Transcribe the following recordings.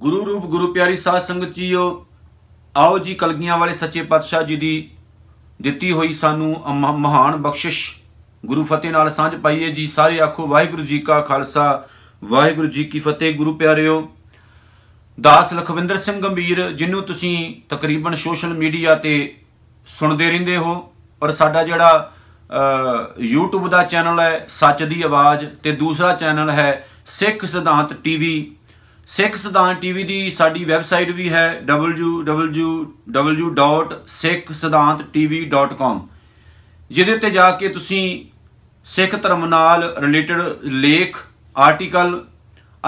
ਗੁਰੂ ਰੂਪ ਗੁਰੂ ਪਿਆਰੀ ਸਾਧ ਸੰਗਤ ਜੀਓ ਆਓ ਜੀ ਕਲਗੀਆਂ ਵਾਲੇ ਸੱਚੇ ਪਾਤਸ਼ਾਹ ਜੀ ਦੀ ਦਿੱਤੀ ਹੋਈ ਸਾਨੂੰ ਮਹਾਨ ਬਖਸ਼ਿਸ਼ ਗੁਰੂ ਫਤਿਹ ਨਾਲ ਸਾਂਝ ਪਾਈਏ ਜੀ ਸਾਰੇ ਆਖੋ ਵਾਹਿਗੁਰੂ ਜੀ ਕਾ ਖਾਲਸਾ ਵਾਹਿਗੁਰੂ ਜੀ ਕੀ ਫਤਿਹ ਗੁਰੂ ਪਿਆਰਿਓ ਦਾਸ ਲਖਵਿੰਦਰ ਸਿੰਘ ਗੰਭੀਰ ਜਿਹਨੂੰ ਤੁਸੀਂ ਤਕਰੀਬਨ ਸੋਸ਼ਲ ਮੀਡੀਆ ਤੇ ਸੁਣਦੇ ਰਹਿੰਦੇ ਹੋ ਔਰ ਸਾਡਾ ਜਿਹੜਾ YouTube ਦਾ ਚੈਨਲ ਹੈ ਸੱਚ ਦੀ ਆਵਾਜ਼ ਤੇ ਦੂਸਰਾ ਚੈਨਲ ਹੈ ਸਿੱਖ ਸਿਧਾਂਤ ਟੀਵੀ ਸਿੱਖ ਸਿਧਾਂਤ ਟੀਵੀ ਦੀ ਸਾਡੀ ਵੈਬਸਾਈਟ ਵੀ ਹੈ www.sikhsiddhanttv.com ਜਿਹਦੇ ਉੱਤੇ ਜਾ ਕੇ ਤੁਸੀਂ ਸਿੱਖ ਧਰਮ ਨਾਲ ਰਿਲੇਟਡ ਲੇਖ ਆਰਟੀਕਲ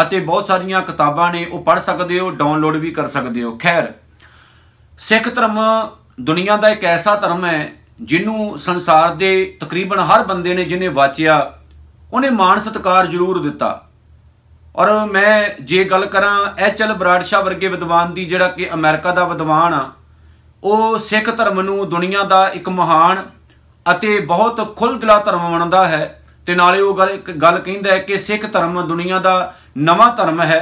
ਅਤੇ ਬਹੁਤ ਸਾਰੀਆਂ ਕਿਤਾਬਾਂ ਨੇ ਉਹ ਪੜ੍ਹ ਸਕਦੇ ਹੋ ਡਾਊਨਲੋਡ ਵੀ ਕਰ ਸਕਦੇ ਹੋ ਖੈਰ ਸਿੱਖ ਧਰਮ ਦੁਨੀਆ ਦਾ ਇੱਕ ਐਸਾ ਧਰਮ ਹੈ ਜਿਹਨੂੰ ਸੰਸਾਰ ਦੇ ਤਕਰੀਬਨ ਹਰ ਬੰਦੇ ਨੇ ਜਿਹਨੇ ਵਾਚਿਆ ਉਹਨੇ ਮਾਣ ਸਤਕਾਰ ਜ਼ਰੂਰ ਦਿੱਤਾ ਔਰ ਮੈਂ ਜੇ ਗੱਲ ਕਰਾਂ ਐਚ ਐਲ ਬਰਾਡਸ਼ਾ ਵਰਗੇ ਵਿਦਵਾਨ ਦੀ ਜਿਹੜਾ ਕਿ ਅਮਰੀਕਾ ਦਾ ਵਿਦਵਾਨ ਆ ਉਹ ਸਿੱਖ ਧਰਮ ਨੂੰ ਦੁਨੀਆ ਦਾ ਇੱਕ ਮਹਾਨ ਅਤੇ ਬਹੁਤ ਖੁੱਲ੍ਹਦਿਲਾ ਧਰਮ ਮੰਨਦਾ ਹੈ ਤੇ ਨਾਲੇ ਉਹ ਗੱਲ ਇੱਕ ਗੱਲ ਕਹਿੰਦਾ ਹੈ ਕਿ ਸਿੱਖ ਧਰਮ ਦੁਨੀਆ ਦਾ ਨਵਾਂ ਧਰਮ ਹੈ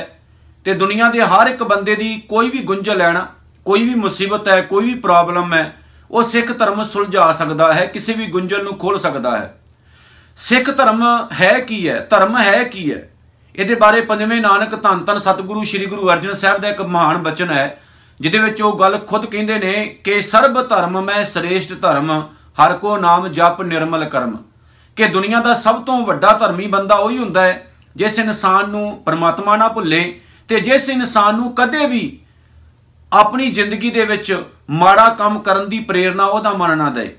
ਤੇ ਦੁਨੀਆ ਦੇ ਹਰ ਇੱਕ ਬੰਦੇ ਦੀ ਕੋਈ ਵੀ ਗੁੰਝਲ ਲੈਣਾ ਕੋਈ ਵੀ ਮੁਸੀਬਤ ਹੈ ਕੋਈ ਵੀ ਪ੍ਰੋਬਲਮ ਹੈ ਉਹ ਸਿੱਖ ਧਰਮ ਸੁਲਝਾ ਸਕਦਾ ਹੈ ਕਿਸੇ ਵੀ ਗੁੰਝਲ ਨੂੰ ਖੋਲ ਸਕਦਾ ਹੈ ਸਿੱਖ ਧਰਮ ਹੈ ਕੀ ਹੈ ਧਰਮ ਹੈ ਕੀ ਹੈ ਇਹਦੇ ਬਾਰੇ ਪੰਜਵੇਂ ਨਾਨਕ ਧੰਨ ਧੰਨ ਸਤਿਗੁਰੂ ਸ੍ਰੀ ਗੁਰੂ ਅਰਜਨ ਸਾਹਿਬ ਦਾ ਇੱਕ ਮਹਾਨ ਬਚਨ ਹੈ ਜਿਹਦੇ ਵਿੱਚ ਉਹ ਗੱਲ ਖੁਦ ਕਹਿੰਦੇ ਨੇ ਕਿ ਸਰਬ ਧਰਮ ਮੈਂ ਸ੍ਰੇਸ਼ਟ ਧਰਮ ਹਰ ਕੋ ਨਾਮ ਜਪ ਨਿਰਮਲ ਕਰਮ ਕਿ ਦੁਨੀਆ ਦਾ ਸਭ ਤੋਂ ਵੱਡਾ ਧਰਮੀ ਬੰਦਾ ਉਹੀ ਹੁੰਦਾ ਹੈ ਜਿਸ ਇਨਸਾਨ ਨੂੰ ਪਰਮਾਤਮਾ ਨਾ ਭੁੱਲੇ ਤੇ ਜਿਸ ਇਨਸਾਨ ਨੂੰ ਕਦੇ ਵੀ ਆਪਣੀ ਜ਼ਿੰਦਗੀ ਦੇ ਵਿੱਚ ਮਾੜਾ ਕੰਮ ਕਰਨ ਦੀ ਪ੍ਰੇਰਣਾ ਉਹਦਾ ਮਨ ਨਾ ਦੇ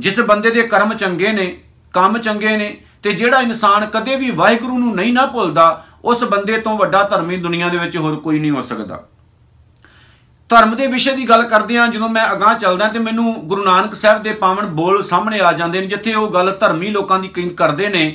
ਜਿਸ ਬੰਦੇ ਦੇ ਕਰਮ ਚੰਗੇ ਨੇ ਕੰਮ ਚੰਗੇ ਨੇ ਤੇ ਜਿਹੜਾ ਇਨਸਾਨ ਕਦੇ ਵੀ ਵਾਹਿਗੁਰੂ ਨੂੰ ਨਹੀਂ ਨਾ ਭੁੱਲਦਾ ਉਸ ਬੰਦੇ ਤੋਂ ਵੱਡਾ ਧਰਮੀ ਦੁਨੀਆ ਦੇ ਵਿੱਚ ਹੋਰ ਕੋਈ ਨਹੀਂ ਹੋ ਸਕਦਾ ਧਰਮ ਦੇ ਵਿਸ਼ੇ ਦੀ ਗੱਲ ਕਰਦੇ ਆ ਜਦੋਂ ਮੈਂ ਅਗਾਹ ਚੱਲਦਾ ਤੇ ਮੈਨੂੰ ਗੁਰੂ ਨਾਨਕ ਸਾਹਿਬ ਦੇ ਪਾਵਨ ਬੋਲ ਸਾਹਮਣੇ ਆ ਜਾਂਦੇ ਨੇ ਜਿੱਥੇ ਉਹ ਗੱਲ ਧਰਮੀ ਲੋਕਾਂ ਦੀ ਕਿੰਦ ਕਰਦੇ ਨੇ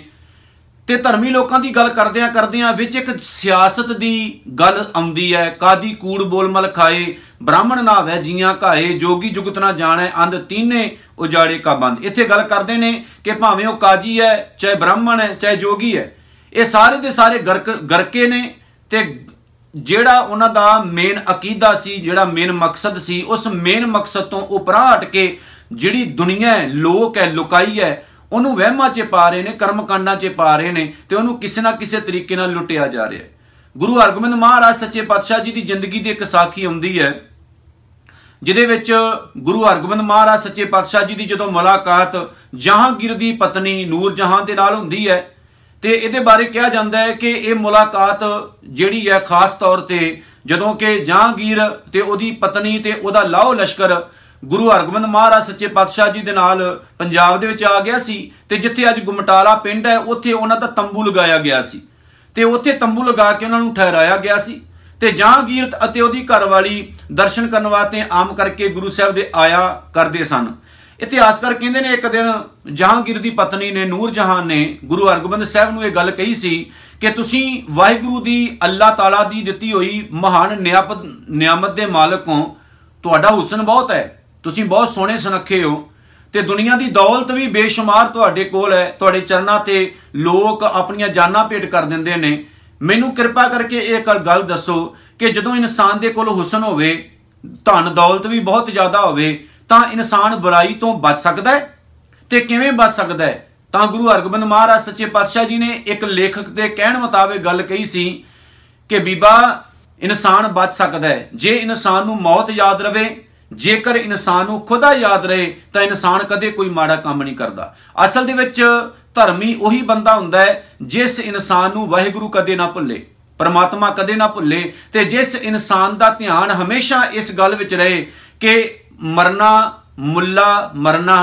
ਤੇ ਧਰਮੀ ਲੋਕਾਂ ਦੀ ਗੱਲ ਕਰਦੇ ਆ ਕਰਦੇ ਆ ਵਿੱਚ ਇੱਕ ਸਿਆਸਤ ਦੀ ਗੱਲ ਆਉਂਦੀ ਹੈ ਕਾਦੀ ਕੂੜ ਬੋਲ ਮਲ ਖਾਏ ਬ੍ਰਾਹਮਣ ਨਾ ਵੈ ਜੀਆਂ ਕਾਹੇ ਜੋਗੀ ਜੁਗਤ ਨਾ ਜਾਣੈ ਅੰਧ ਤੀਨੇ ਉਜਾੜੇ ਕਾ ਬੰਦ ਇੱਥੇ ਗੱਲ ਕਰਦੇ ਨੇ ਕਿ ਭਾਵੇਂ ਉਹ ਕਾਜੀ ਹੈ ਚਾਹੇ ਬ੍ਰਾਹਮਣ ਹੈ ਚਾਹੇ ਜੋਗੀ ਹੈ ਇਹ ਸਾਰੇ ਦੇ ਸਾਰੇ ਗਰਕ ਗਰਕੇ ਨੇ ਤੇ ਜਿਹੜਾ ਉਹਨਾਂ ਦਾ ਮੇਨ ਅਕੀਦਾ ਸੀ ਜਿਹੜਾ ਮੇਨ ਮਕਸਦ ਸੀ ਉਸ ਮੇਨ ਮਕਸਦ ਤੋਂ ਉਪਰਾਂ ਹਟ ਕੇ ਜਿਹੜੀ ਦੁਨੀਆ ਲੋਕ ਹੈ ਲੁਕਾਈ ਹੈ ਉਹਨੂੰ ਵਹਿਮਾਂ 'ਚ ਪਾ ਰਹੇ ਨੇ ਕਰਮ ਕਾਂਡਾਂ 'ਚ ਪਾ ਰਹੇ ਨੇ ਤੇ ਉਹਨੂੰ ਕਿਸੇ ਨਾ ਕਿਸੇ ਤਰੀਕੇ ਨਾਲ ਲੁੱਟਿਆ ਜਾ ਰਿਹਾ ਹੈ ਗੁਰੂ ਹਰਗੋਬਿੰਦ ਮਹਾਰਾਜ ਸੱਚੇ ਪਾਤਸ਼ਾਹ ਜੀ ਦੀ ਜ਼ਿੰਦਗੀ ਦੀ ਇੱਕ ਸਾਖੀ ਆਉਂਦੀ ਹੈ ਜਿਹਦੇ ਵਿੱਚ ਗੁਰੂ ਹਰਗੋਬਿੰਦ ਮਹਾਰਾਜ ਸੱਚੇ ਪਾਤਸ਼ਾਹ ਜੀ ਦੀ ਜਦੋਂ ਮੁਲਾਕਾਤ ਜਹਾਂਗੀਰ ਦੀ ਪਤਨੀ ਨੂਰ ਜਹਾਂ ਦੇ ਨਾਲ ਹੁੰਦੀ ਹੈ ਤੇ ਇਹਦੇ ਬਾਰੇ ਕਿਹਾ ਜਾਂਦਾ ਹੈ ਕਿ ਇਹ ਮੁਲਾਕਾਤ ਜਿਹੜੀ ਹੈ ਖਾਸ ਤੌਰ ਤੇ ਜਦੋਂ ਕਿ ਜਹਾਂਗੀਰ ਤੇ ਉਹਦੀ ਪਤਨੀ ਤੇ ਉਹਦਾ ਲਾਹੌ ਲਸ਼ਕਰ ਗੁਰੂ ਹਰਗੋਬਿੰਦ ਮਹਾਰਾਜ ਸੱਚੇ ਪਾਤਸ਼ਾਹ ਜੀ ਦੇ ਨਾਲ ਪੰਜਾਬ ਦੇ ਵਿੱਚ ਆ ਗਿਆ ਸੀ ਤੇ ਜਿੱਥੇ ਅੱਜ ਗੁਮਟਾਲਾ ਪਿੰਡ ਹੈ ਉੱਥੇ ਉਹਨਾਂ ਦਾ ਤੰਬੂ ਲਗਾਇਆ ਗਿਆ ਸੀ ਤੇ ਉੱਥੇ ਤੰਬੂ ਲਗਾ ਕੇ ਉਹਨਾਂ ਨੂੰ ਠਹਿਰਾਇਆ ਗਿਆ ਸੀ ਤੇ ਜਹਾਂਗੀਰਤ ਅਤੇ ਉਹਦੀ ਘਰਵਾਲੀ ਦਰਸ਼ਨ ਕਰਨ ਵਾਸਤੇ ਆਮ ਕਰਕੇ ਗੁਰੂ ਸਾਹਿਬ ਦੇ ਆਇਆ ਕਰਦੇ ਸਨ ਇਤਿਹਾਸਕਾਰ ਕਹਿੰਦੇ ਨੇ ਇੱਕ ਦਿਨ ਜਹਾਂਗੀਰ ਦੀ ਪਤਨੀ ਨੇ ਨੂਰ ਜਹਾਨ ਨੇ ਗੁਰੂ ਅਰਗੋਬਿੰਦ ਸਾਹਿਬ ਨੂੰ ਇਹ ਗੱਲ ਕਹੀ ਸੀ ਕਿ ਤੁਸੀਂ ਵਾਹਿਗੁਰੂ ਦੀ ਅੱਲਾਹ ਤਾਲਾ ਦੀ ਦਿੱਤੀ ਹੋਈ ਮਹਾਨ ਨਿਆਪਤ ਨਿਆਮਤ ਦੇ ਮਾਲਕ ਹੋ ਤੁਹਾਡਾ ਹੁਸਨ ਬਹੁਤ ਹੈ ਤੁਸੀਂ ਬਹੁਤ ਸੋਹਣੇ ਸੁਨੱਖੇ ਹੋ ਤੇ ਦੁਨੀਆ ਦੀ ਦੌਲਤ ਵੀ ਬੇਸ਼ੁਮਾਰ ਤੁਹਾਡੇ ਕੋਲ ਹੈ ਤੁਹਾਡੇ ਚਰਨਾਂ ਤੇ ਲੋਕ ਆਪਣੀਆਂ ਜਾਨਾਂ ਭੇਟ ਕਰ ਦਿੰਦੇ ਨੇ ਮੈਨੂੰ ਕਿਰਪਾ ਕਰਕੇ ਇਹ ਗੱਲ ਦੱਸੋ ਕਿ ਜਦੋਂ ਇਨਸਾਨ ਦੇ ਕੋਲ ਹੁਸਨ ਹੋਵੇ ਧਨ ਦੌਲਤ ਵੀ ਬਹੁਤ ਜ਼ਿਆਦਾ ਹੋਵੇ ਤਾਂ ਇਨਸਾਨ ਬੁਰਾਈ ਤੋਂ ਬਚ ਸਕਦਾ ਹੈ ਤੇ ਕਿਵੇਂ ਬਚ ਸਕਦਾ ਹੈ ਤਾਂ ਗੁਰੂ ਹਰਗੋਬਿੰਦ ਮਹਾਰਾਜ ਸੱਚੇ ਪਾਤਸ਼ਾਹ ਜੀ ਨੇ ਇੱਕ ਲੇਖਕ ਦੇ ਕਹਿਣ ਮੁਤਾਬਕ ਗੱਲ ਕਹੀ ਸੀ ਕਿ ਬੀਬਾ ਇਨਸਾਨ ਬਚ ਸਕਦਾ ਹੈ ਜੇ ਇਨਸਾਨ ਨੂੰ ਮੌਤ ਯਾਦ ਰਵੇ ਜੇਕਰ ਇਨਸਾਨ ਨੂੰ ਖੁਦਾ ਯਾਦ ਰਹੇ ਤਾਂ ਇਨਸਾਨ ਕਦੇ ਕੋਈ ਮਾੜਾ ਕੰਮ ਨਹੀਂ ਕਰਦਾ ਅਸਲ ਦੇ ਵਿੱਚ ਧਰਮੀ ਉਹੀ ਬੰਦਾ ਹੁੰਦਾ ਹੈ ਜਿਸ ਇਨਸਾਨ ਨੂੰ ਵਾਹਿਗੁਰੂ ਕਦੇ ਨਾ ਭੁੱਲੇ ਪਰਮਾਤਮਾ ਕਦੇ ਨਾ ਭੁੱਲੇ ਤੇ ਜਿਸ ਇਨਸਾਨ ਦਾ ਧਿਆਨ ਹਮੇਸ਼ਾ ਇਸ ਗੱਲ ਵਿੱਚ ਰਹੇ ਕਿ ਮਰਨਾ ਮੁੱਲਾ ਮਰਨਾ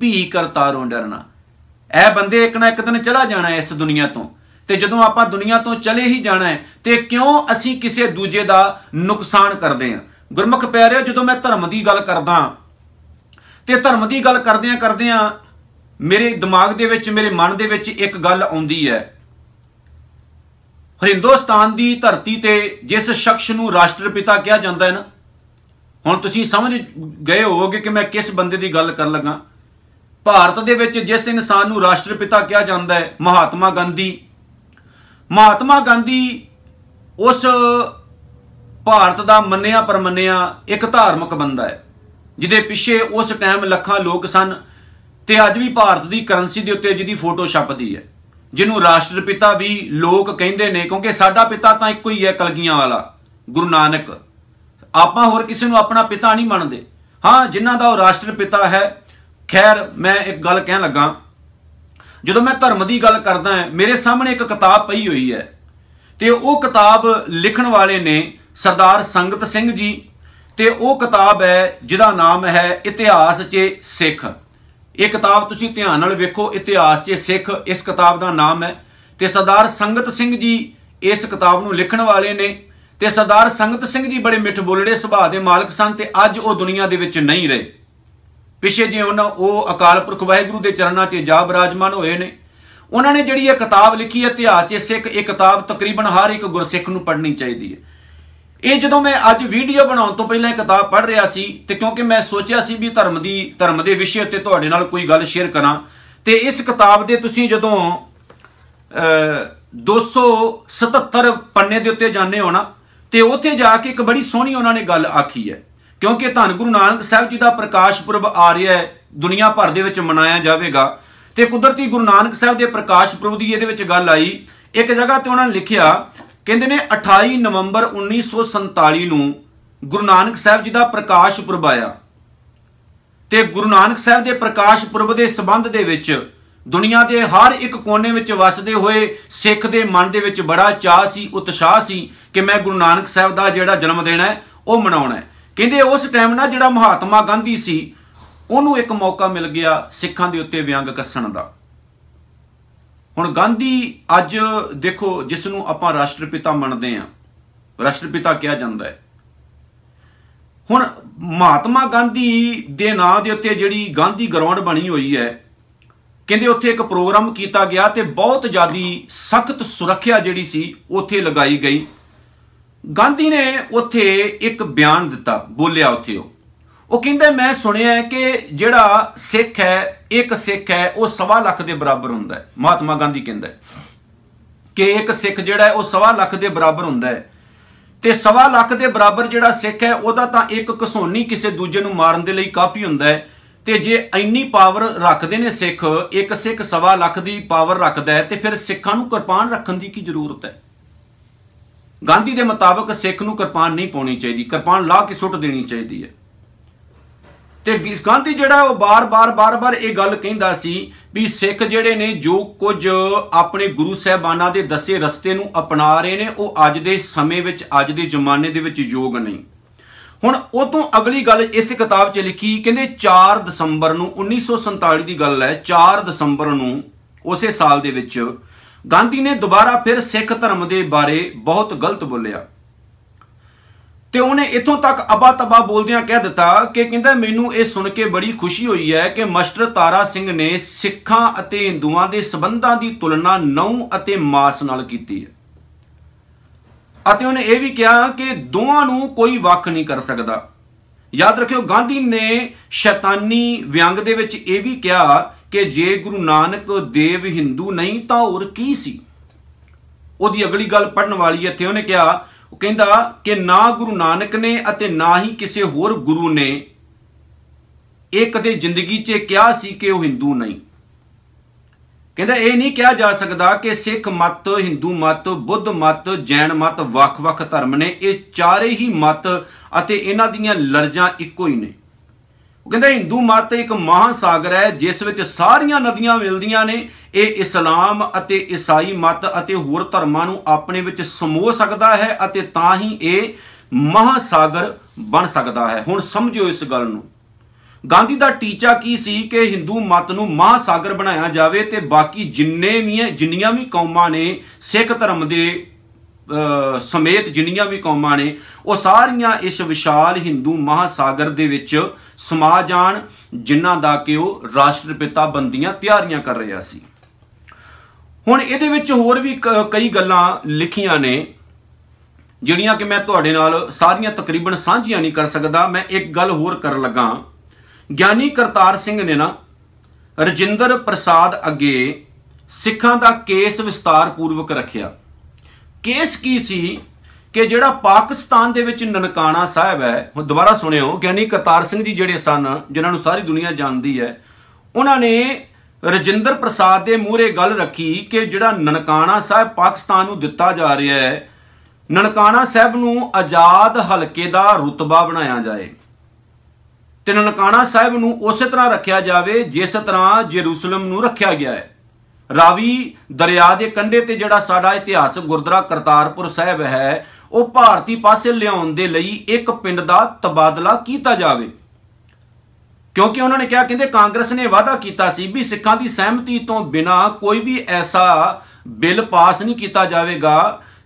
ਭੀ ਕਰਤਾਰੋਂ ਡਰਨਾ ਇਹ ਬੰਦੇ ਇੱਕ ਨਾ ਇੱਕ ਦਿਨ ਚਲਾ ਜਾਣਾ ਇਸ ਦੁਨੀਆ ਤੋਂ ਤੇ ਜਦੋਂ ਆਪਾਂ ਦੁਨੀਆ ਤੋਂ ਚਲੇ ਹੀ ਜਾਣਾ ਹੈ ਤੇ ਕਿਉਂ ਅਸੀਂ ਕਿਸੇ ਦੂਜੇ ਦਾ ਨੁਕਸਾਨ ਕਰਦੇ ਹਾਂ ਗੁਰਮੁਖ ਪਿਆਰਿਓ ਜਦੋਂ ਮੈਂ ਧਰਮ ਦੀ ਗੱਲ ਕਰਦਾ ਤੇ ਧਰਮ ਦੀ ਗੱਲ ਕਰਦਿਆਂ ਕਰਦਿਆਂ ਮੇਰੇ ਦਿਮਾਗ ਦੇ ਵਿੱਚ ਮੇਰੇ ਮਨ ਦੇ ਵਿੱਚ ਇੱਕ ਗੱਲ ਆਉਂਦੀ ਹੈ ਹਿੰਦੁਸਤਾਨ ਦੀ ਧਰਤੀ ਤੇ ਜਿਸ ਸ਼ਖਸ ਨੂੰ ਰਾਸ਼ਟਰਪਿਤਾ ਕਿਹਾ ਜਾਂਦਾ ਹੈ ਨਾ ਹੁਣ ਤੁਸੀਂ ਸਮਝ ਗਏ ਹੋਵੋਗੇ ਕਿ ਮੈਂ ਕਿਸ ਬੰਦੇ ਦੀ ਗੱਲ ਕਰਨ ਲੱਗਾ ਭਾਰਤ ਦੇ ਵਿੱਚ ਜਿਸ ਇਨਸਾਨ ਨੂੰ ਰਾਸ਼ਟਰਪਿਤਾ ਕਿਹਾ ਜਾਂਦਾ ਹੈ ਮਹਾਤਮਾ ਗਾਂਧੀ ਮਹਾਤਮਾ ਗਾਂਧੀ ਉਸ ਭਾਰਤ ਦਾ ਮੰਨਿਆ ਪਰਮੰਨਿਆ ਇੱਕ ਧਾਰਮਿਕ ਬੰਦਾ ਹੈ ਜਿਹਦੇ ਪਿੱਛੇ ਉਸ ਟਾਈਮ ਲੱਖਾਂ ਲੋਕ ਸਨ ਤੇ ਅੱਜ ਵੀ ਭਾਰਤ ਦੀ ਕਰੰਸੀ ਦੇ ਉੱਤੇ ਜਿਹਦੀ ਫੋਟੋ ਛਪਦੀ ਹੈ ਜਿਹਨੂੰ ਰਾਸ਼ਟਰ ਪਿਤਾ ਵੀ ਲੋਕ ਕਹਿੰਦੇ ਨੇ ਕਿਉਂਕਿ ਸਾਡਾ ਪਿਤਾ ਤਾਂ ਇੱਕੋ ਹੀ ਹੈ ਕਲਗੀਆਂ ਵਾਲਾ ਗੁਰੂ ਨਾਨਕ ਆਪਾਂ ਹੋਰ ਕਿਸੇ ਨੂੰ ਆਪਣਾ ਪਿਤਾ ਨਹੀਂ ਮੰਨਦੇ ਹਾਂ ਜਿਨ੍ਹਾਂ ਦਾ ਉਹ ਰਾਸ਼ਟਰ ਪਿਤਾ ਹੈ ਖੈਰ ਮੈਂ ਇੱਕ ਗੱਲ ਕਹਿਣ ਲੱਗਾ ਜਦੋਂ ਮੈਂ ਧਰਮ ਦੀ ਗੱਲ ਕਰਦਾ ਹਾਂ ਮੇਰੇ ਸਾਹਮਣੇ ਇੱਕ ਕਿਤਾਬ ਪਈ ਹੋਈ ਹੈ ਤੇ ਉਹ ਕਿਤਾਬ ਲਿਖਣ ਵਾਲੇ ਨੇ ਸਰਦਾਰ ਸੰਗਤ ਸਿੰਘ ਜੀ ਤੇ ਉਹ ਕਿਤਾਬ ਹੈ ਜਿਹਦਾ ਨਾਮ ਹੈ ਇਤਿਹਾਸ 'ਚ ਸਿੱਖ ਇਹ ਕਿਤਾਬ ਤੁਸੀਂ ਧਿਆਨ ਨਾਲ ਵੇਖੋ ਇਤਿਹਾਸ 'ਚ ਸਿੱਖ ਇਸ ਕਿਤਾਬ ਦਾ ਨਾਮ ਹੈ ਤੇ ਸਰਦਾਰ ਸੰਗਤ ਸਿੰਘ ਜੀ ਇਸ ਕਿਤਾਬ ਨੂੰ ਲਿਖਣ ਵਾਲੇ ਨੇ ਤੇ ਸਰਦਾਰ ਸੰਗਤ ਸਿੰਘ ਜੀ ਬੜੇ ਮਿੱਠ ਬੋਲੜੇ ਸੁਭਾਅ ਦੇ ਮਾਲਕ ਸਨ ਤੇ ਅੱਜ ਉਹ ਦੁਨੀਆ ਦੇ ਵਿੱਚ ਨਹੀਂ ਰਹੇ ਪਿਛੇ ਜੇ ਉਹਨਾਂ ਉਹ ਅਕਾਲ ਪੁਰਖ ਵਾਹਿਗੁਰੂ ਦੇ ਚਰਨਾਂ 'ਚ ਜਾ ਬਰਾਜਮਾਨ ਹੋਏ ਨੇ ਉਹਨਾਂ ਨੇ ਜਿਹੜੀ ਇਹ ਕਿਤਾਬ ਲਿਖੀ ਹੈ ਇਤਿਹਾਸ 'ਚ ਸਿੱਖ ਇਹ ਕਿਤਾਬ ਤਕਰੀਬਨ ਹਰ ਇੱਕ ਗੁਰਸਿੱਖ ਨੂੰ ਪੜ੍ਹਨੀ ਚਾਹੀਦੀ ਹੈ ਇਹ ਜਦੋਂ ਮੈਂ ਅੱਜ ਵੀਡੀਓ ਬਣਾਉਣ ਤੋਂ ਪਹਿਲਾਂ ਕਿਤਾਬ ਪੜ੍ਹ ਰਿਹਾ ਸੀ ਤੇ ਕਿਉਂਕਿ ਮੈਂ ਸੋਚਿਆ ਸੀ ਵੀ ਧਰਮ ਦੀ ਧਰਮ ਦੇ ਵਿਸ਼ੇ ਉੱਤੇ ਤੁਹਾਡੇ ਨਾਲ ਕੋਈ ਗੱਲ ਸ਼ੇਅਰ ਕਰਾਂ ਤੇ ਇਸ ਕਿਤਾਬ ਦੇ ਤੁਸੀਂ ਜਦੋਂ 277 ਪੰਨੇ ਦੇ ਉੱਤੇ ਜਾਣੇ ਹੋ ਨਾ ਤੇ ਉੱਥੇ ਜਾ ਕੇ ਇੱਕ ਬੜੀ ਸੋਹਣੀ ਉਹਨਾਂ ਨੇ ਗੱਲ ਆਖੀ ਹੈ ਕਿਉਂਕਿ ਧੰਨ ਗੁਰੂ ਨਾਨਕ ਸਾਹਿਬ ਜੀ ਦਾ ਪ੍ਰਕਾਸ਼ ਪੁਰਬ ਆ ਰਿਹਾ ਹੈ ਦੁਨੀਆ ਭਰ ਦੇ ਵਿੱਚ ਮਨਾਇਆ ਜਾਵੇਗਾ ਤੇ ਕੁਦਰਤੀ ਗੁਰੂ ਨਾਨਕ ਸਾਹਿਬ ਦੇ ਪ੍ਰਕਾਸ਼ ਪੁਰਬ ਦੀ ਇਹਦੇ ਵਿੱਚ ਗੱਲ ਆਈ ਇੱਕ ਜਗ੍ਹਾ ਤੇ ਉਹਨਾਂ ਨੇ ਲਿਖਿਆ ਕਹਿੰਦੇ ਨੇ 28 ਨਵੰਬਰ 1947 ਨੂੰ ਗੁਰੂ ਨਾਨਕ ਸਾਹਿਬ ਜੀ ਦਾ ਪ੍ਰਕਾਸ਼ ਪੁਰਬ ਆਇਆ ਤੇ ਗੁਰੂ ਨਾਨਕ ਸਾਹਿਬ ਦੇ ਪ੍ਰਕਾਸ਼ ਪੁਰਬ ਦੇ ਸੰਬੰਧ ਦੇ ਵਿੱਚ ਦੁਨੀਆ ਦੇ ਹਰ ਇੱਕ ਕੋਨੇ ਵਿੱਚ ਵਸਦੇ ਹੋਏ ਸਿੱਖ ਦੇ ਮਨ ਦੇ ਵਿੱਚ ਬੜਾ ਚਾਹ ਸੀ ਉਤਸ਼ਾਹ ਸੀ ਕਿ ਮੈਂ ਗੁਰੂ ਨਾਨਕ ਸਾਹਿਬ ਦਾ ਜਿਹੜਾ ਜਨਮ ਦਿਨ ਹੈ ਉਹ ਮਨਾਉਣਾ ਹੈ ਕਹਿੰਦੇ ਉਸ ਟਾਈਮ ਨਾਲ ਜਿਹੜਾ ਮਹਾਤਮਾ ਗਾਂਧੀ ਸੀ ਉਹਨੂੰ ਇੱਕ ਮੌਕਾ ਮਿਲ ਗਿਆ ਸਿੱਖਾਂ ਦੇ ਉੱਤੇ ਵਿਅੰਗ ਕੱਸਣ ਦਾ ਹੁਣ ਗਾਂਧੀ ਅੱਜ ਦੇਖੋ ਜਿਸ ਨੂੰ ਆਪਾਂ ਰਾਸ਼ਟਰਪਿਤਾ ਮੰਨਦੇ ਆ ਰਾਸ਼ਟਰਪਿਤਾ ਕਿਹਾ ਜਾਂਦਾ ਹੈ ਹੁਣ ਮਹਾਤਮਾ ਗਾਂਧੀ ਦੇ ਨਾਂ ਦੇ ਉੱਤੇ ਜਿਹੜੀ ਗਾਂਧੀ ਗਰਾਊਂਡ ਬਣੀ ਹੋਈ ਹੈ ਕਹਿੰਦੇ ਉੱਥੇ ਇੱਕ ਪ੍ਰੋਗਰਾਮ ਕੀਤਾ ਗਿਆ ਤੇ ਬਹੁਤ ਜ਼ਿਆਦੀ ਸਖਤ ਸੁਰੱਖਿਆ ਜਿਹੜੀ ਸੀ ਉੱਥੇ ਲਗਾਈ ਗਈ ਗਾਂਧੀ ਨੇ ਉੱਥੇ ਇੱਕ ਬਿਆਨ ਦਿੱਤਾ ਬੋਲਿਆ ਉੱਥੇ ਉਹ ਉਹ ਕਹਿੰਦੇ ਮੈਂ ਸੁਣਿਆ ਕਿ ਜਿਹੜਾ ਸਿੱਖ ਹੈ ਇੱਕ ਸਿੱਖ ਹੈ ਉਹ ਸਵਾ ਲੱਖ ਦੇ ਬਰਾਬਰ ਹੁੰਦਾ ਹੈ ਮਹਾਤਮਾ ਗਾਂਧੀ ਕਹਿੰਦਾ ਕਿ ਇੱਕ ਸਿੱਖ ਜਿਹੜਾ ਉਹ ਸਵਾ ਲੱਖ ਦੇ ਬਰਾਬਰ ਹੁੰਦਾ ਹੈ ਤੇ ਸਵਾ ਲੱਖ ਦੇ ਬਰਾਬਰ ਜਿਹੜਾ ਸਿੱਖ ਹੈ ਉਹਦਾ ਤਾਂ ਇੱਕ ਘਸੋਨੀ ਕਿਸੇ ਦੂਜੇ ਨੂੰ ਮਾਰਨ ਦੇ ਲਈ ਕਾਫੀ ਹੁੰਦਾ ਹੈ ਤੇ ਜੇ ਇੰਨੀ ਪਾਵਰ ਰੱਖਦੇ ਨੇ ਸਿੱਖ ਇੱਕ ਸਿੱਖ ਸਵਾ ਲੱਖ ਦੀ ਪਾਵਰ ਰੱਖਦਾ ਹੈ ਤੇ ਫਿਰ ਸਿੱਖਾਂ ਨੂੰ ਕਿਰਪਾਨ ਰੱਖਣ ਦੀ ਕੀ ਜ਼ਰੂਰਤ ਹੈ ਗਾਂਧੀ ਦੇ ਮੁਤਾਬਕ ਸਿੱਖ ਨੂੰ ਕਿਰਪਾਨ ਨਹੀਂ ਪਾਉਣੀ ਚਾਹੀਦੀ ਕਿਰਪਾਨ ਲਾ ਕੇ ਸੁੱਟ ਦੇਣੀ ਚਾਹੀਦੀ ਹੈ ਤੇ ਗਾਂਧੀ ਜਿਹੜਾ ਉਹ ਬਾਰ-ਬਾਰ ਬਾਰ-ਬਾਰ ਇਹ ਗੱਲ ਕਹਿੰਦਾ ਸੀ ਵੀ ਸਿੱਖ ਜਿਹੜੇ ਨੇ ਜੋ ਕੁਝ ਆਪਣੇ ਗੁਰੂ ਸਾਹਿਬਾਨਾਂ ਦੇ ਦੱਸੇ ਰਸਤੇ ਨੂੰ ਅਪਣਾ ਰਹੇ ਨੇ ਉਹ ਅੱਜ ਦੇ ਸਮੇਂ ਵਿੱਚ ਅੱਜ ਦੇ ਜ਼ਮਾਨੇ ਦੇ ਵਿੱਚ ਯੋਗ ਨਹੀਂ ਹੁਣ ਉਹ ਤੋਂ ਅਗਲੀ ਗੱਲ ਇਸ ਕਿਤਾਬ 'ਚ ਲਿਖੀ ਕਹਿੰਦੇ 4 ਦਸੰਬਰ ਨੂੰ 1947 ਦੀ ਗੱਲ ਹੈ 4 ਦਸੰਬਰ ਨੂੰ ਉਸੇ ਸਾਲ ਦੇ ਵਿੱਚ ਗਾਂਧੀ ਨੇ ਦੁਬਾਰਾ ਫਿਰ ਸਿੱਖ ਧਰਮ ਦੇ ਬਾਰੇ ਬਹੁਤ ਗਲਤ ਬੋਲਿਆ ਤੇ ਉਹਨੇ ਇਥੋਂ ਤੱਕ ਅਬਾ ਤਬਾ ਬੋਲਦਿਆਂ ਕਹਿ ਦਿੱਤਾ ਕਿ ਕਹਿੰਦਾ ਮੈਨੂੰ ਇਹ ਸੁਣ ਕੇ ਬੜੀ ਖੁਸ਼ੀ ਹੋਈ ਹੈ ਕਿ ਮਾਸਟਰ ਤਾਰਾ ਸਿੰਘ ਨੇ ਸਿੱਖਾਂ ਅਤੇ ਹਿੰਦੂਆਂ ਦੇ ਸਬੰਧਾਂ ਦੀ ਤੁਲਨਾ ਨੌ ਅਤੇ ਮਾਸ ਨਾਲ ਕੀਤੀ ਹੈ ਅਤੇ ਉਹਨੇ ਇਹ ਵੀ ਕਿਹਾ ਕਿ ਦੋਵਾਂ ਨੂੰ ਕੋਈ ਵੱਖ ਨਹੀਂ ਕਰ ਸਕਦਾ ਯਾਦ ਰੱਖਿਓ ਗਾਂਧੀ ਨੇ ਸ਼ੈਤਾਨੀ ਵਿਅੰਗ ਦੇ ਵਿੱਚ ਇਹ ਵੀ ਕਿਹਾ ਕਿ ਜੇ ਗੁਰੂ ਨਾਨਕ ਦੇਵ ਹਿੰਦੂ ਨਹੀਂ ਤਾਂ ਹੋਰ ਕੀ ਸੀ ਉਹਦੀ ਅਗਲੀ ਗੱਲ ਪੜਨ ਵਾਲੀ ਹੈ ਤੇ ਉਹਨੇ ਕਿਹਾ ਉਹ ਕਹਿੰਦਾ ਕਿ ਨਾ ਗੁਰੂ ਨਾਨਕ ਨੇ ਅਤੇ ਨਾ ਹੀ ਕਿਸੇ ਹੋਰ ਗੁਰੂ ਨੇ ਇਹ ਕਦੇ ਜ਼ਿੰਦਗੀ 'ਚ ਕਿਹਾ ਸੀ ਕਿ ਉਹ ਹਿੰਦੂ ਨਹੀਂ ਕਹਿੰਦਾ ਇਹ ਨਹੀਂ ਕਿਹਾ ਜਾ ਸਕਦਾ ਕਿ ਸਿੱਖ ਮਤ ਹਿੰਦੂ ਮਤ ਬੁੱਧ ਮਤ ਜੈਨ ਮਤ ਵੱਖ-ਵੱਖ ਧਰਮ ਨੇ ਇਹ ਚਾਰੇ ਹੀ ਮਤ ਅਤੇ ਇਹਨਾਂ ਦੀਆਂ ਲਰਜਾਂ ਇੱਕੋ ਹੀ ਨੇ ਉਹ ਕਹਿੰਦਾ ਹਿੰਦੂ ਮਤ ਇੱਕ ਮਹਾਸਾਗਰ ਹੈ ਜਿਸ ਵਿੱਚ ਸਾਰੀਆਂ ਨਦੀਆਂ ਮਿਲਦੀਆਂ ਨੇ ਇਹ ਇਸਲਾਮ ਅਤੇ ਈਸਾਈ ਮਤ ਅਤੇ ਹੋਰ ਧਰਮਾਂ ਨੂੰ ਆਪਣੇ ਵਿੱਚ ਸਮੋ ਸਕਦਾ ਹੈ ਅਤੇ ਤਾਂ ਹੀ ਇਹ ਮਹਾਸਾਗਰ ਬਣ ਸਕਦਾ ਹੈ ਹੁਣ ਸਮਝਿਓ ਇਸ ਗੱਲ ਨੂੰ ਗਾਂਧੀ ਦਾ ਟੀਚਾ ਕੀ ਸੀ ਕਿ ਹਿੰਦੂ ਮਤ ਨੂੰ ਮਹਾਸਾਗਰ ਬਣਾਇਆ ਜਾਵੇ ਤੇ ਬਾਕੀ ਜਿੰਨੇ ਵੀ ਜਿੰਨੀਆਂ ਵੀ ਕੌਮਾਂ ਨੇ ਸਿੱਖ ਧਰਮ ਦੇ ਸਮੇਤ ਜਿੰਨੀਆਂ ਵੀ ਕੌਮਾਂ ਨੇ ਉਹ ਸਾਰੀਆਂ ਇਸ ਵਿਸ਼ਾਲ ਹਿੰਦੂ ਮਹਾਸਾਗਰ ਦੇ ਵਿੱਚ ਸਮਾ ਜਾਣ ਜਿਨ੍ਹਾਂ ਦਾ ਕਿ ਉਹ ਰਾਸ਼ਟਰਪਿਤਾ ਬੰਦੀਆਂ ਤਿਆਰੀਆਂ ਕਰ ਰਿਹਾ ਸੀ ਹੁਣ ਇਹਦੇ ਵਿੱਚ ਹੋਰ ਵੀ ਕਈ ਗੱਲਾਂ ਲਿਖੀਆਂ ਨੇ ਜਿਹੜੀਆਂ ਕਿ ਮੈਂ ਤੁਹਾਡੇ ਨਾਲ ਸਾਰੀਆਂ ਤਕਰੀਬਨ ਸਾਂਝੀਆਂ ਨਹੀਂ ਕਰ ਸਕਦਾ ਮੈਂ ਇੱਕ ਗੱਲ ਹੋਰ ਕਰਨ ਲੱਗਾ ਗਿਆਨੀ ਕਰਤਾਰ ਸਿੰਘ ਨੇ ਨਾ ਰਜਿੰਦਰ ਪ੍ਰਸਾਦ ਅੱਗੇ ਸਿੱਖਾਂ ਦਾ ਕੇਸ ਵਿਸਤਾਰ ਪੂਰਵਕ ਰੱਖਿਆ ਕੇਸ ਕੀ ਸੀ ਕਿ ਜਿਹੜਾ ਪਾਕਿਸਤਾਨ ਦੇ ਵਿੱਚ ਨਨਕਾਣਾ ਸਾਹਿਬ ਹੈ ਹੁਣ ਦੁਬਾਰਾ ਸੁਣਿਓ ਗਿਆਨੀ ਕਰਤਾਰ ਸਿੰਘ ਜੀ ਜਿਹੜੇ ਸਨ ਜਿਨ੍ਹਾਂ ਨੂੰ ਸਾਰੀ ਦੁਨੀਆ ਜਾਣਦੀ ਹੈ ਉਹਨਾਂ ਨੇ ਰਜਿੰਦਰ ਪ੍ਰਸਾਦ ਦੇ ਮੂਹਰੇ ਗੱਲ ਰੱਖੀ ਕਿ ਜਿਹੜਾ ਨਨਕਾਣਾ ਸਾਹਿਬ ਪਾਕਿਸਤਾਨ ਨੂੰ ਦਿੱਤਾ ਜਾ ਰਿਹਾ ਹੈ ਨਨਕਾਣਾ ਸਾਹਿਬ ਨੂੰ ਆਜ਼ਾਦ ਹਲਕੇ ਦਾ ਰੁਤਬਾ ਬਣਾਇਆ ਜਾਏ ਤੇ ਨਨਕਾਣਾ ਸਾਹਿਬ ਨੂੰ ਉਸੇ ਤਰ੍ਹਾਂ ਰੱਖਿਆ ਜਾਵੇ ਜਿਸ ਤਰ੍ਹਾਂ ਜੇਰੂਸ਼ਲਮ ਨੂੰ ਰੱਖਿਆ ਗਿਆ ਹੈ ਰਾਵੀ ਦਰਿਆ ਦੇ ਕੰਢੇ ਤੇ ਜਿਹੜਾ ਸਾਡਾ ਇਤਿਹਾਸ ਗੁਰਦੁਆਰਾ ਕਰਤਾਰਪੁਰ ਸਾਹਿਬ ਹੈ ਉਹ ਭਾਰਤੀ ਪਾਸੇ ਲਿਆਉਣ ਦੇ ਲਈ ਇੱਕ ਪਿੰਡ ਦਾ ਤਬਾਦਲਾ ਕੀਤਾ ਜਾਵੇ ਕਿਉਂਕਿ ਉਹਨਾਂ ਨੇ ਕਿਹਾ ਕਹਿੰਦੇ ਕਾਂਗਰਸ ਨੇ ਵਾਅਦਾ ਕੀਤਾ ਸੀ ਵੀ ਸਿੱਖਾਂ ਦੀ ਸਹਿਮਤੀ ਤੋਂ ਬਿਨਾ ਕੋਈ ਵੀ ਐਸਾ ਬਿੱਲ ਪਾਸ ਨਹੀਂ ਕੀਤਾ ਜਾਵੇਗਾ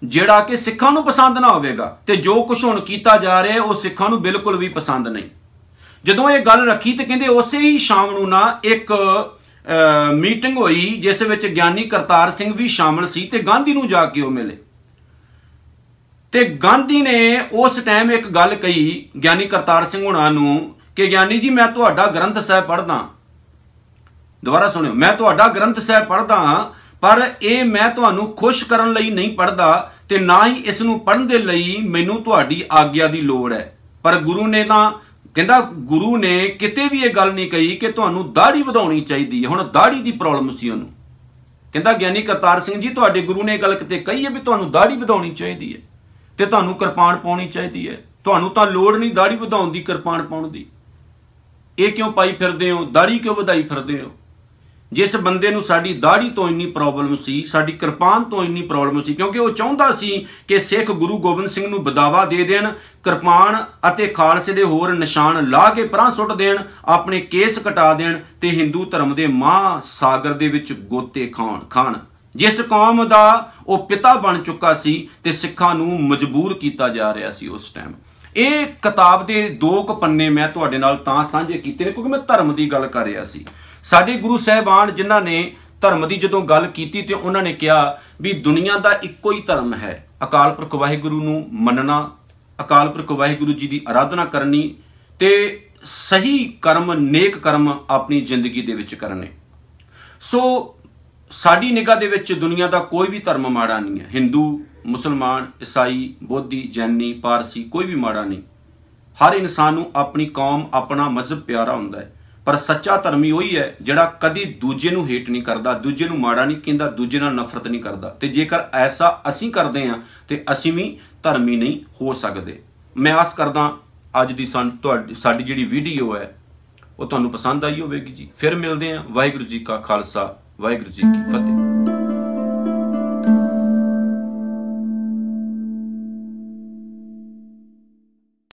ਜਿਹੜਾ ਕਿ ਸਿੱਖਾਂ ਨੂੰ ਪਸੰਦ ਨਾ ਹੋਵੇਗਾ ਤੇ ਜੋ ਕੁਝ ਹੁਣ ਕੀਤਾ ਜਾ ਰਿਹਾ ਉਹ ਸਿੱਖਾਂ ਨੂੰ ਬਿਲਕੁਲ ਵੀ ਪਸੰਦ ਨਹੀਂ ਜਦੋਂ ਇਹ ਗੱਲ ਰੱਖੀ ਤੇ ਕਹਿੰਦੇ ਉਸੇ ਹੀ ਸ਼ਾਮ ਨੂੰ ਨਾ ਇੱਕ ਮੀਟਿੰਗ ਹੋਈ ਜਿਸ ਵਿੱਚ ਗਿਆਨੀ ਕਰਤਾਰ ਸਿੰਘ ਵੀ ਸ਼ਾਮਲ ਸੀ ਤੇ ਗਾਂਧੀ ਨੂੰ ਜਾ ਕੇ ਉਹ ਮਿਲੇ ਤੇ ਗਾਂਧੀ ਨੇ ਉਸ ਟਾਈਮ ਇੱਕ ਗੱਲ ਕਹੀ ਗਿਆਨੀ ਕਰਤਾਰ ਸਿੰਘ ਹੁਣਾਂ ਨੂੰ ਕਿ ਗਿਆਨੀ ਜੀ ਮੈਂ ਤੁਹਾਡਾ ਗ੍ਰੰਥ ਸਾਹਿਬ ਪੜ੍ਹਦਾ ਦੁਬਾਰਾ ਸੁਣਿਓ ਮੈਂ ਤੁਹਾਡਾ ਗ੍ਰੰਥ ਸਾਹਿਬ ਪੜ੍ਹਦਾ ਪਰ ਇਹ ਮੈਂ ਤੁਹਾਨੂੰ ਖੁਸ਼ ਕਰਨ ਲਈ ਨਹੀਂ ਪੜ੍ਹਦਾ ਤੇ ਨਾ ਹੀ ਇਸ ਨੂੰ ਪੜ੍ਹਨ ਦੇ ਲਈ ਮੈਨੂੰ ਤੁਹਾਡੀ ਆਗਿਆ ਦੀ ਲੋੜ ਹੈ ਪਰ ਗੁਰੂ ਨੇ ਤਾਂ ਕਹਿੰਦਾ ਗੁਰੂ ਨੇ ਕਿਤੇ ਵੀ ਇਹ ਗੱਲ ਨਹੀਂ ਕਹੀ ਕਿ ਤੁਹਾਨੂੰ ਦਾੜੀ ਵਧਾਉਣੀ ਚਾਹੀਦੀ ਹੈ ਹੁਣ ਦਾੜੀ ਦੀ ਪ੍ਰੋਬਲਮ ਸੀ ਉਹਨੂੰ ਕਹਿੰਦਾ ਗਿਆਨੀ ਕਰਤਾਰ ਸਿੰਘ ਜੀ ਤੁਹਾਡੇ ਗੁਰੂ ਨੇ ਗੱਲ ਕਿਤੇ ਕਹੀ ਹੈ ਵੀ ਤੁਹਾਨੂੰ ਦਾੜੀ ਵਧਾਉਣੀ ਚਾਹੀਦੀ ਹੈ ਤੇ ਤੁਹਾਨੂੰ ਕਿਰਪਾਨ ਪਾਉਣੀ ਚਾਹੀਦੀ ਹੈ ਤੁਹਾਨੂੰ ਤਾਂ ਲੋੜ ਨਹੀਂ ਦਾੜੀ ਵਧਾਉਣ ਦੀ ਕਿਰਪਾਨ ਪਾਉਣ ਦੀ ਇਹ ਕਿਉਂ ਪਾਈ ਫਿਰਦੇ ਹੋ ਦਾੜੀ ਕਿਉਂ ਵਧਾਈ ਫਿਰਦੇ ਹੋ ਜਿਸ ਬੰਦੇ ਨੂੰ ਸਾਡੀ ਦਾੜੀ ਤੋਂ ਇੰਨੀ ਪ੍ਰੋਬਲਮ ਸੀ ਸਾਡੀ ਕਿਰਪਾਨ ਤੋਂ ਇੰਨੀ ਪ੍ਰੋਬਲਮ ਸੀ ਕਿਉਂਕਿ ਉਹ ਚਾਹੁੰਦਾ ਸੀ ਕਿ ਸਿੱਖ ਗੁਰੂ ਗੋਬਿੰਦ ਸਿੰਘ ਨੂੰ ਬਦਾਵਾ ਦੇ ਦੇਣ ਕਿਰਪਾਨ ਅਤੇ ਖਾਲਸੇ ਦੇ ਹੋਰ ਨਿਸ਼ਾਨ ਲਾ ਕੇ ਪਰਾਂ ਸੁੱਟ ਦੇਣ ਆਪਣੇ ਕੇਸ ਕਟਾ ਦੇਣ ਤੇ ਹਿੰਦੂ ਧਰਮ ਦੇ ਮਾਂ ਸਾਗਰ ਦੇ ਵਿੱਚ ਗੋਤੇ ਖਾਣ ਖਾਣ ਜਿਸ ਕੌਮ ਦਾ ਉਹ ਪਿਤਾ ਬਣ ਚੁੱਕਾ ਸੀ ਤੇ ਸਿੱਖਾਂ ਨੂੰ ਮਜਬੂਰ ਕੀਤਾ ਜਾ ਰਿਹਾ ਸੀ ਉਸ ਟਾਈਮ ਇਹ ਕਿਤਾਬ ਦੇ ਦੋ ਕੁ ਪੰਨੇ ਮੈਂ ਤੁਹਾਡੇ ਨਾਲ ਤਾਂ ਸਾਂਝੇ ਕੀਤੇ ਨੇ ਕਿਉਂਕਿ ਮੈਂ ਧਰਮ ਦੀ ਗੱਲ ਕਰ ਰਿਹਾ ਸੀ ਸਾਡੇ ਗੁਰੂ ਸਾਹਿਬਾਨ ਜਿਨ੍ਹਾਂ ਨੇ ਧਰਮ ਦੀ ਜਦੋਂ ਗੱਲ ਕੀਤੀ ਤੇ ਉਹਨਾਂ ਨੇ ਕਿਹਾ ਵੀ ਦੁਨੀਆ ਦਾ ਇੱਕੋ ਹੀ ਧਰਮ ਹੈ ਅਕਾਲ ਪੁਰਖ ਵਾਹਿਗੁਰੂ ਨੂੰ ਮੰਨਣਾ ਅਕਾਲ ਪੁਰਖ ਵਾਹਿਗੁਰੂ ਜੀ ਦੀ ਆਰਾਧਨਾ ਕਰਨੀ ਤੇ ਸਹੀ ਕਰਮ ਨੇਕ ਕਰਮ ਆਪਣੀ ਜ਼ਿੰਦਗੀ ਦੇ ਵਿੱਚ ਕਰਨੇ ਸੋ ਸਾਡੀ ਨਿਗਾਹ ਦੇ ਵਿੱਚ ਦੁਨੀਆ ਦਾ ਕੋਈ ਵੀ ਧਰਮ ਮਾੜਾ ਨਹੀਂ ਹੈ Hindu ਮੁਸਲਮਾਨ ਈਸਾਈ ਬੋਧੀ ਜੈਨੀ ਪਾਰਸੀ ਕੋਈ ਵੀ ਮਾੜਾ ਨਹੀਂ ਹਰ ਇਨਸਾਨ ਨੂੰ ਆਪਣੀ ਕੌਮ ਆਪਣਾ ਮਜ਼ਹਬ ਪਿਆਰਾ ਹੁੰਦਾ ਹੈ ਪਰ ਸੱਚਾ ਧਰਮੀ ਉਹੀ ਹੈ ਜਿਹੜਾ ਕਦੀ ਦੂਜੇ ਨੂੰ ਹੇਟ ਨਹੀਂ ਕਰਦਾ ਦੂਜੇ ਨੂੰ ਮਾੜਾ ਨਹੀਂ ਕਹਿੰਦਾ ਦੂਜੇ ਨਾਲ ਨਫ਼ਰਤ ਨਹੀਂ ਕਰਦਾ ਤੇ ਜੇਕਰ ਐਸਾ ਅਸੀਂ ਕਰਦੇ ਹਾਂ ਤੇ ਅਸੀਂ ਵੀ ਧਰਮੀ ਨਹੀਂ ਹੋ ਸਕਦੇ ਮੈਂ ਆਸ ਕਰਦਾ ਅੱਜ ਦੀ ਤੁਹਾਡੀ ਸਾਡੀ ਜਿਹੜੀ ਵੀਡੀਓ ਹੈ ਉਹ ਤੁਹਾਨੂੰ ਪਸੰਦ ਆਈ ਹੋਵੇਗੀ ਜੀ ਫਿਰ ਮਿਲਦੇ ਹਾਂ ਵਾਹਿਗੁਰੂ ਜੀ ਕਾ ਖਾਲਸਾ ਵਾਹਿਗੁਰੂ ਜੀ ਕੀ ਫਤਿਹ